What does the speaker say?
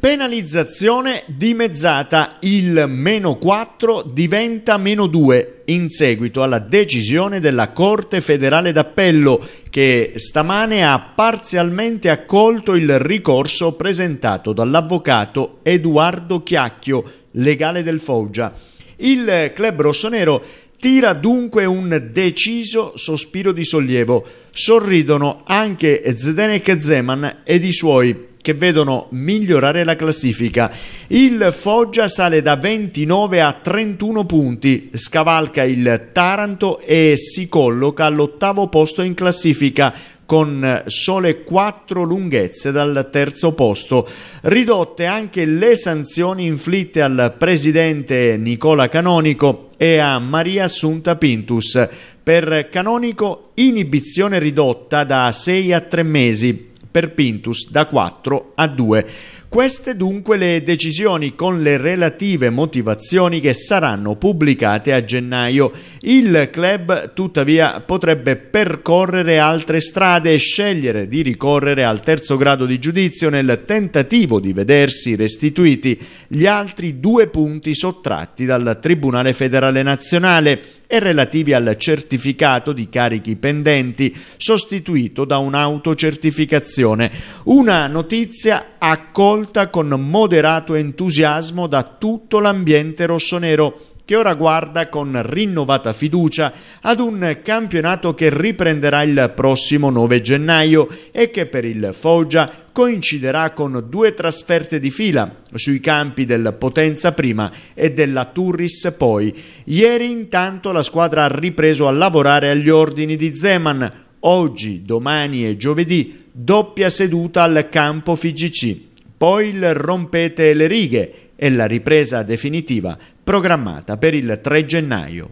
Penalizzazione dimezzata, il meno 4 diventa meno 2 in seguito alla decisione della Corte federale d'appello che stamane ha parzialmente accolto il ricorso presentato dall'avvocato Edoardo Chiacchio, legale del Foggia. Il club rossonero tira dunque un deciso sospiro di sollievo. Sorridono anche Zdenek Zeman ed i suoi che vedono migliorare la classifica. Il Foggia sale da 29 a 31 punti, scavalca il Taranto e si colloca all'ottavo posto in classifica con sole 4 lunghezze dal terzo posto. Ridotte anche le sanzioni inflitte al presidente Nicola Canonico e a Maria Assunta Pintus. Per Canonico inibizione ridotta da 6 a 3 mesi, per Pintus da 4 a 2. Queste dunque le decisioni con le relative motivazioni che saranno pubblicate a gennaio. Il club tuttavia potrebbe percorrere altre strade e scegliere di ricorrere al terzo grado di giudizio nel tentativo di vedersi restituiti gli altri due punti sottratti dal Tribunale federale nazionale e relativi al certificato di carichi pendenti, sostituito da un'autocertificazione. Una notizia accolta con moderato entusiasmo da tutto l'ambiente rossonero che ora guarda con rinnovata fiducia ad un campionato che riprenderà il prossimo 9 gennaio e che per il Foggia coinciderà con due trasferte di fila sui campi del Potenza prima e della Turris poi. Ieri intanto la squadra ha ripreso a lavorare agli ordini di Zeman. Oggi, domani e giovedì doppia seduta al campo FIGC. Poi il rompete le righe e la ripresa definitiva programmata per il 3 gennaio.